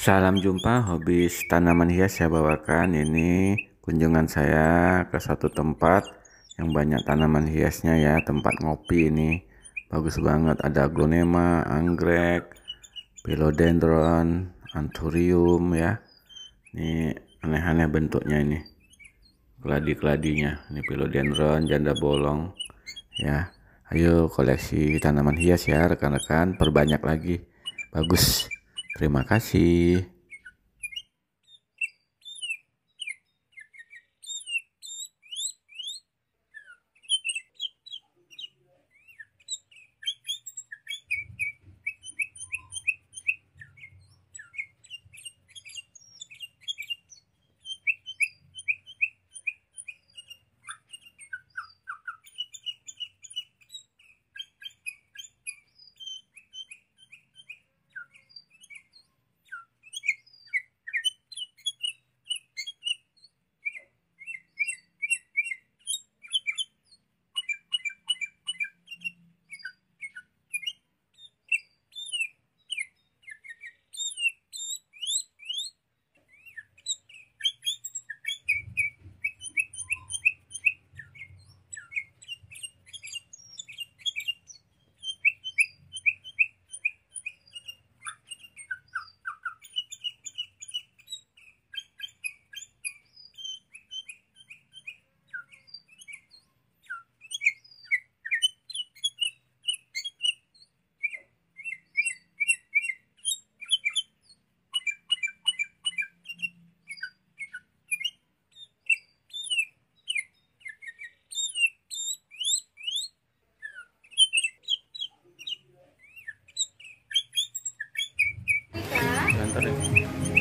Salam jumpa hobi tanaman hias saya bawakan ini kunjungan saya ke satu tempat yang banyak tanaman hiasnya ya tempat ngopi ini bagus banget ada aglonema, anggrek, philodendron, anthurium ya ini aneh-aneh bentuknya ini keladi-keladinya ini philodendron, janda bolong ya ayo koleksi tanaman hias ya rekan-rekan perbanyak lagi bagus Terima kasih. ん